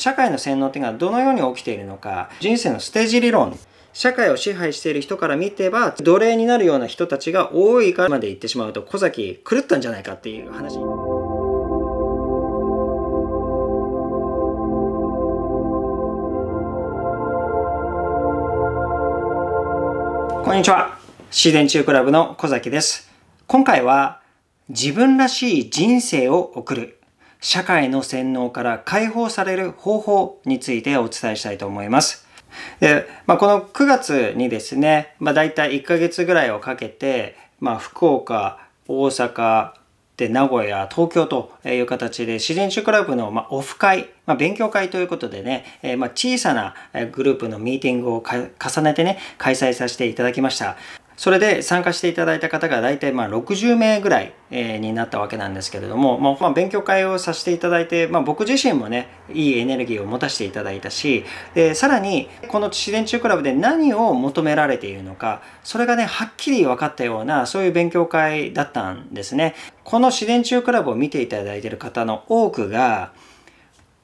社会の洗脳っていうのはどのように起きているのか、人生のステージ理論、社会を支配している人から見てば、奴隷になるような人たちが多いからまで行ってしまうと、小崎狂ったんじゃないかっていう話。こんにちは。自然中クラブの小崎です。今回は自分らしい人生を送る社会の洗脳から解放される方法についてお伝えしたいと思います。で、まあ、この9月にですね、まあ、大体1ヶ月ぐらいをかけて、まあ、福岡、大阪、で名古屋、東京という形で、自然種クラブの、まオフ会、ま勉強会ということでね、えま小さなグループのミーティングを重ねてね、開催させていただきました。それで参加していただいた方が大体まあ60名ぐらい、えになったわけなんですけれども、まま勉強会をさせていただいて、ま僕自身もねいいエネルギーを持たせていただいたしでさらにこの自然中クラブで何を求められているのかそれがねはっきり分かったようなそういう勉強会だったんですね。この自然中クラブを見ていただいている方の多くが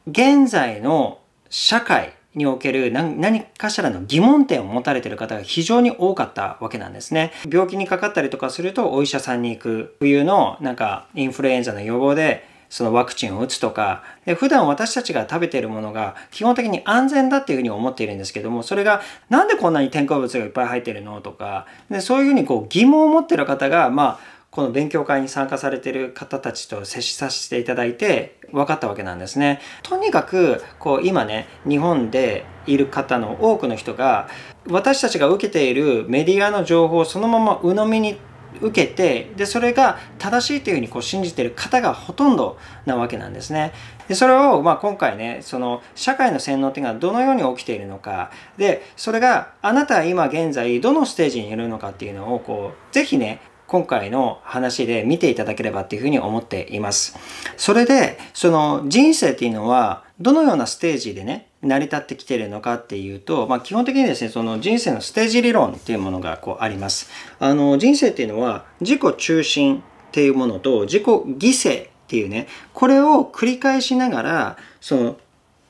現在の社会における何かしらの疑問点を持たれている方が非常に多かったわけなんですね。病気にかかったりとかするとお医者さんに行く冬のなんかインフルエンザの予防でそのワクチンを打つとかで普段私たちが食べているものが基本的に安全だっていうふうに思っているんですけどもそれがなんでこんなに添加物がいっぱい入ってるのとかでそういうふうにこう疑問を持ってる方がまあこの勉強会に参加されてる方たちと接しさせていただいて分かったわけなんですね。とにかくこう今ね日本でいる方の多くの人が私たちが受けているメディアの情報をそのまま鵜呑みに受けてでそれが正しいというふうにこう信じてる方がほとんどなわけなんですね。でそれをまあ今回ねその社会の洗脳っていうのはどのように起きているのかでそれがあなたは今現在どのステージにいるのかっていうのをこうぜひね今回の話で見ていただければっていうふうに思っています。それで、その人生っていうのは、どのようなステージでね、成り立ってきてるのかっていうと、まあ、基本的にですね、その人生のステージ理論っていうものがこうあります。あの、人生っていうのは、自己中心っていうものと自己犠牲っていうね、これを繰り返しながら、その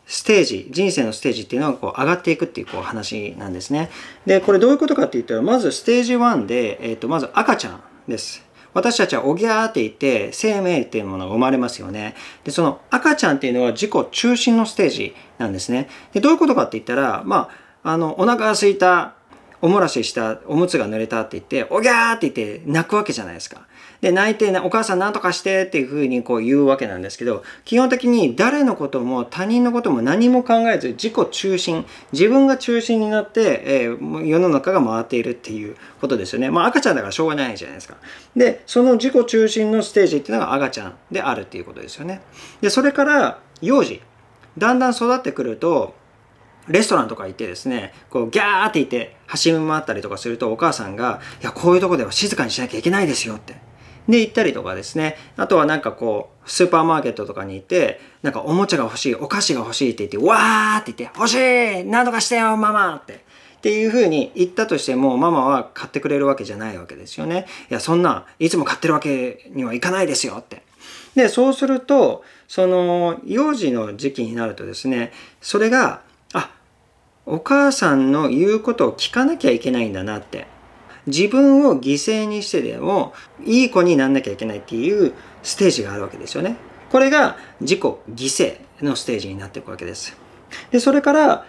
ステージ、人生のステージっていうのはこう上がっていくっていうこう話なんですね。で、これどういうことかって言ったら、まずステージ1で、えっ、ー、と、まず赤ちゃんです。私たちはおぎゃーって言って生命っていうものが生まれますよね。で、その赤ちゃんっていうのは自己中心のステージなんですね。で、どういうことかって言ったら、まあ、あの、お腹が空いた、おもらしした、おむつが濡れたって言って、おぎゃーって言って泣くわけじゃないですか。で、泣いて、お母さん何とかしてっていうふうにこう言うわけなんですけど、基本的に誰のことも他人のことも何も考えず、自己中心、自分が中心になって、えー、世の中が回っているっていうことですよね。まあ赤ちゃんだからしょうがないじゃないですか。で、その自己中心のステージっていうのが赤ちゃんであるっていうことですよね。で、それから幼児。だんだん育ってくると、レストランとか行ってですね、こうギャーって言って走り回ったりとかするとお母さんが、いや、こういうとこでは静かにしなきゃいけないですよって。で行ったりとかですねあとはなんかこうスーパーマーケットとかにいてなんかおもちゃが欲しいお菓子が欲しいって言ってわーって言って欲しい何とかしてよママってっていうふうに言ったとしてもママは買ってくれるわけじゃないわけですよねいやそんないつも買ってるわけにはいかないですよってでそうするとその幼児の時期になるとですねそれがあお母さんの言うことを聞かなきゃいけないんだなって自分を犠牲にしてでもいい子になんなきゃいけないっていうステージがあるわけですよね。これが自己犠牲のステージになっていくわけです。で、それから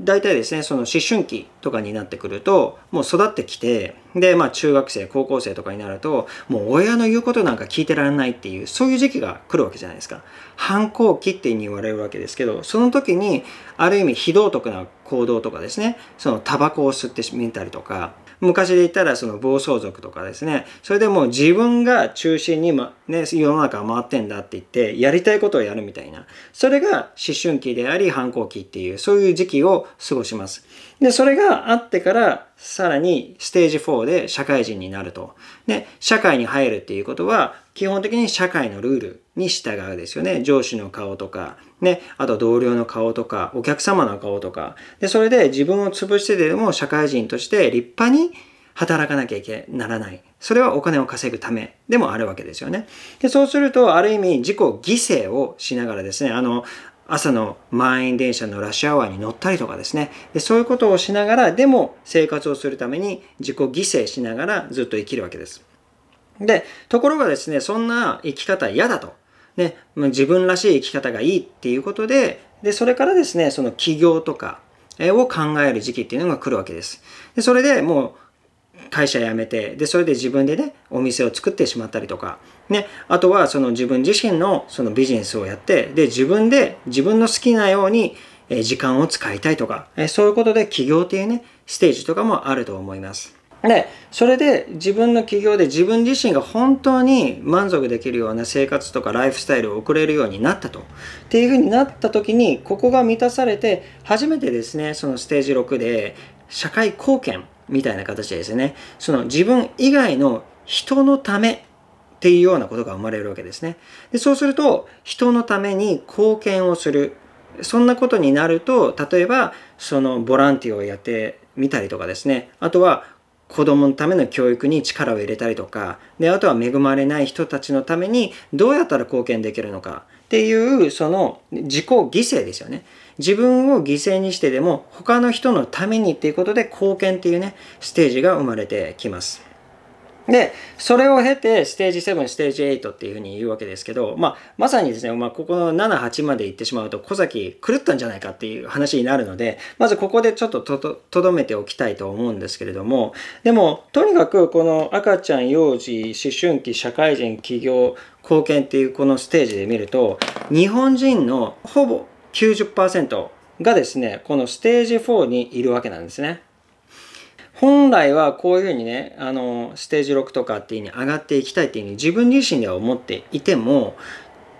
大体ですね、その思春期とかになってくると、もう育ってきて、で、まあ中学生、高校生とかになると、もう親の言うことなんか聞いてられないっていう、そういう時期が来るわけじゃないですか。反抗期っていうに言われるわけですけど、その時に、ある意味非道徳な行動とかですね、そのタバコを吸ってみたりとか、昔で言ったらその暴走族とかですねそれでもう自分が中心に、まね、世の中回ってんだって言ってやりたいことをやるみたいなそれが思春期であり反抗期っていうそういう時期を過ごしますで、それがあってから、さらにステージ4で社会人になると。で、社会に入るっていうことは、基本的に社会のルールに従うですよね。上司の顔とか、ね、あと同僚の顔とか、お客様の顔とか。で、それで自分を潰してでも社会人として立派に働かなきゃいけならない。それはお金を稼ぐためでもあるわけですよね。でそうすると、ある意味自己犠牲をしながらですね、あの、朝の満員電車のラッシュアワーに乗ったりとかですねでそういうことをしながらでも生活をするために自己犠牲しながらずっと生きるわけですでところがですねそんな生き方嫌だと、ね、自分らしい生き方がいいっていうことででそれからですねその起業とかを考える時期っていうのが来るわけですでそれでもう会社辞めて、で、それで自分でね、お店を作ってしまったりとか、ね、あとはその自分自身のそのビジネスをやって、で、自分で自分の好きなように時間を使いたいとか、そういうことで起業っていうね、ステージとかもあると思います。で、それで自分の起業で自分自身が本当に満足できるような生活とかライフスタイルを送れるようになったと。っていうふうになった時に、ここが満たされて、初めてですね、そのステージ6で社会貢献みたいな形でですね、その自分以外の人のためっていうようなことが生まれるわけですね。でそうすると、人のために貢献をする。そんなことになると、例えば、そのボランティアをやってみたりとかですね、あとは子供のための教育に力を入れたりとか、で、あとは恵まれない人たちのためにどうやったら貢献できるのかっていう、その自己犠牲ですよね。自分を犠牲にしてでも他の人のためにっていうことで貢献っていうねステージが生まれてきます。で、それを経て、ステージ7、ステージ8っていうふうに言うわけですけど、まあ、まさにですね、まあ、ここの7、8まで行ってしまうと、小崎狂ったんじゃないかっていう話になるので、まずここでちょっととどめておきたいと思うんですけれども、でも、とにかくこの赤ちゃん、幼児、思春期、社会人、起業、貢献っていうこのステージで見ると、日本人のほぼ90%がですね、このステージ4にいるわけなんですね。本来はこういうふうにね、あの、ステージ6とかっていう風に上がっていきたいっていう風に自分自身では思っていても、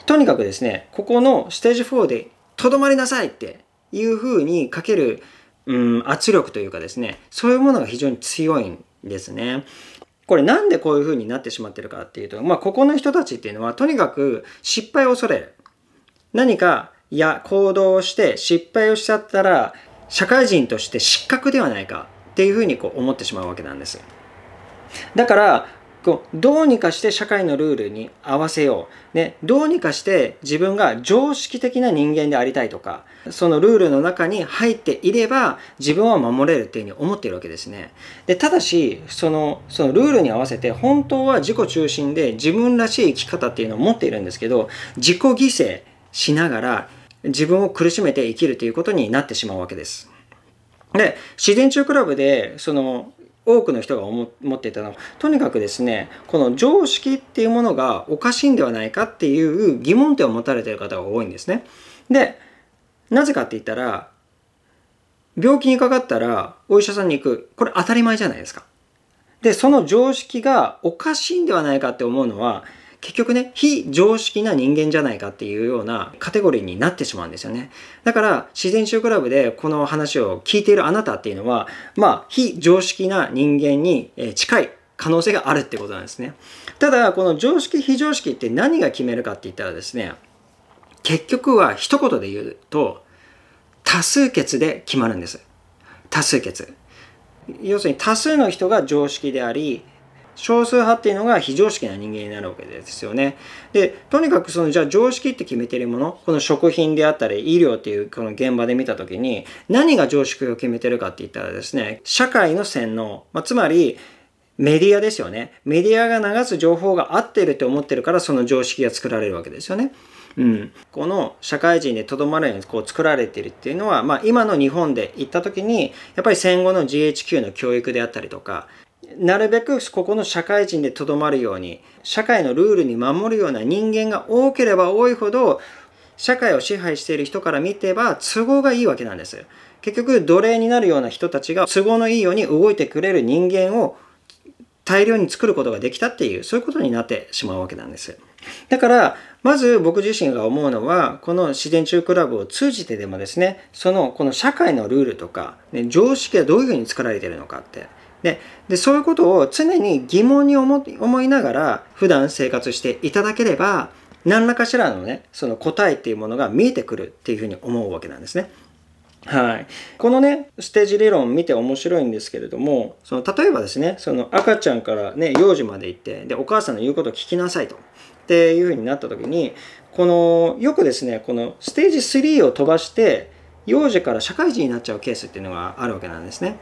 とにかくですね、ここのステージ4でとどまりなさいっていう風にかける、うん、圧力というかですね、そういうものが非常に強いんですね。これなんでこういう風になってしまってるかっていうと、まあ、ここの人たちっていうのはとにかく失敗を恐れる。何かや行動をして失敗をしちゃったら社会人として失格ではないかっていうふうにこう思ってしまうわけなんです。だからこうどうにかして社会のルールに合わせよう、ね、どうにかして自分が常識的な人間でありたいとかそのルールの中に入っていれば自分は守れるっていうふうに思っているわけですねでただしそのそのルールに合わせて本当は自己中心で自分らしい生き方っていうのを持っているんですけど自己犠牲しながら自分を苦しめて生きるということになってしまうわけです。で、自然中クラブで、その、多くの人が思っていたのは、とにかくですね、この常識っていうものがおかしいんではないかっていう疑問点を持たれている方が多いんですね。で、なぜかって言ったら、病気にかかったらお医者さんに行く。これ当たり前じゃないですか。で、その常識がおかしいんではないかって思うのは、結局ね、非常識な人間じゃないかっていうようなカテゴリーになってしまうんですよね。だから、自然史クラブでこの話を聞いているあなたっていうのは、まあ、非常識な人間に近い可能性があるってことなんですね。ただ、この常識、非常識って何が決めるかって言ったらですね、結局は一言で言うと、多数決で決まるんです。多数決。要するに多数の人が常識であり、少数派っていうのが非常識な人間になるわけですよね。で、とにかくその、じゃあ常識って決めてるもの、この食品であったり、医療っていうこの現場で見たときに、何が常識を決めてるかって言ったらですね、社会の洗脳、まあ、つまり、メディアですよね。メディアが流す情報が合ってるって思ってるから、その常識が作られるわけですよね。うん、この社会人でとどまるようにこう作られてるっていうのは、まあ、今の日本で行った時にやっぱり戦後の GHQ の教育であったりとかなるべくここの社会人でとどまるように社会のルールに守るような人間が多ければ多いほど社会を支配している人から見てば都合がいいわけなんです結局奴隷になるような人たちが都合のいいように動いてくれる人間を大量に作ることができたっていうそういうことになってしまうわけなんですだからまず僕自身が思うのはこの自然中クラブを通じてでもですねそのこの社会のルールとか、ね、常識はどういうふうに作られているのかってででそういうことを常に疑問に思思いながら普段生活していただければ何らかしらのねその答えっていうものが見えてくるっていうふうに思うわけなんですね。はい、このねステージ理論見て面白いんですけれどもその例えばですねその赤ちゃんから、ね、幼児まで行ってでお母さんの言うことを聞きなさいとっていうふうになった時にこのよくですねこのステージ3を飛ばして幼児から社会人になっちゃうケースっていうのがあるわけなんですね。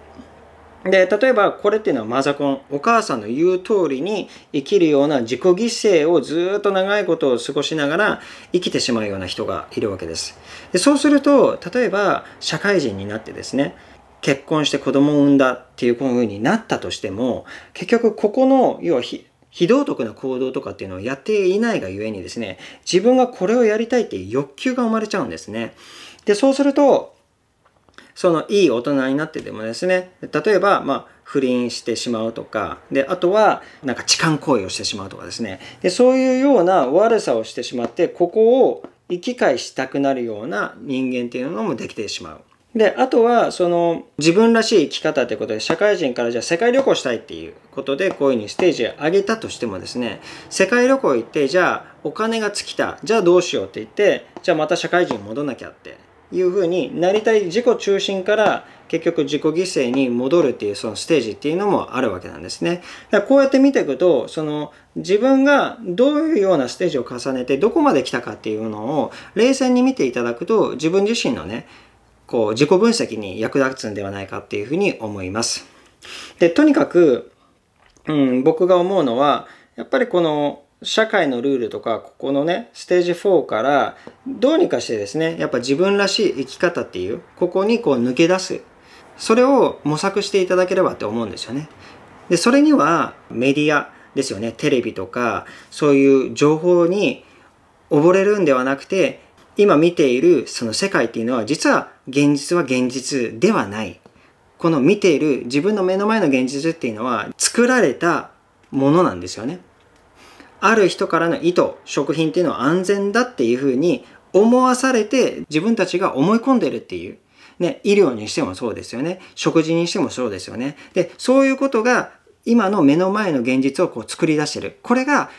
で例えばこれっていうのはマザコンお母さんの言う通りに生きるような自己犠牲をずっと長いことを過ごしながら生きてしまうような人がいるわけですでそうすると例えば社会人になってですね結婚して子供を産んだっていうこういう風になったとしても結局ここの要は非道徳な行動とかっていうのをやっていないがゆえにですね自分がこれをやりたいっていう欲求が生まれちゃうんですねでそうするとそのいい大人になってでもですね例えばまあ不倫してしまうとかであとはなんか痴漢行為をしてしまうとかですねでそういうような悪さをしてしまってここを生き返したくなるような人間っていうのもできてしまう。で、あとは、その、自分らしい生き方ということで、社会人からじゃあ世界旅行したいっていうことで、こういうふうにステージ上げたとしてもですね、世界旅行行って、じゃあお金が尽きた、じゃあどうしようって言って、じゃあまた社会人戻なきゃって。いうふうになりたい自己中心から結局自己犠牲に戻るっていうそのステージっていうのもあるわけなんですね。だからこうやって見ていくと、その自分がどういうようなステージを重ねてどこまで来たかっていうのを冷静に見ていただくと自分自身のね、こう自己分析に役立つんではないかっていうふうに思います。で、とにかく、うん、僕が思うのは、やっぱりこの社会のルールとかここのねステージ4からどうにかしてですねやっぱ自分らしい生き方っていうここにこう抜け出すそれを模索していただければって思うんですよねでそれにはメディアですよねテレビとかそういう情報に溺れるんではなくて今見ているその世界っていうのは実は現実は現実ではないこの見ている自分の目の前の現実っていうのは作られたものなんですよねある人からの意図食品っていうのは安全だっていうふうに思わされて自分たちが思い込んでるっていう。ね、医療にしてもそうですよね。食事にしてもそうですよね。で、そういうことが今の目の前の現実をこう作り出してる。これが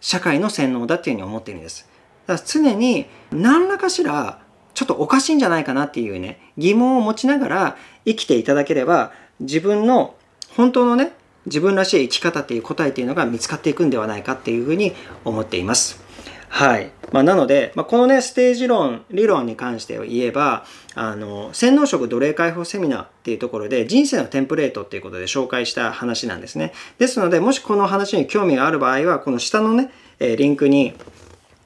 社会の洗脳だっていうふうに思ってるんです。だから常に何らかしらちょっとおかしいんじゃないかなっていうね、疑問を持ちながら生きていただければ自分の本当のね、自分らしい生き方っていう答えっていうのが見つかっていくんではないかっていうふうに思っています。はい。まあ、なので、まあ、このね、ステージ論、理論に関して言えば、あの、洗脳食奴隷解放セミナーっていうところで、人生のテンプレートっていうことで紹介した話なんですね。ですので、もしこの話に興味がある場合は、この下のね、えリンクに、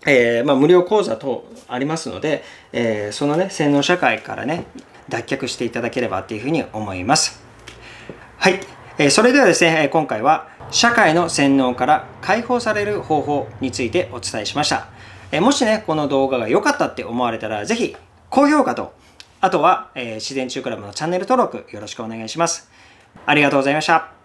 えー、まあ、無料講座等ありますので、えー、そのね、洗脳社会からね、脱却していただければっていうふうに思います。はい。それではですね、今回は社会の洗脳から解放される方法についてお伝えしました。もしね、この動画が良かったって思われたら、ぜひ高評価と、あとは自然中クラブのチャンネル登録よろしくお願いします。ありがとうございました。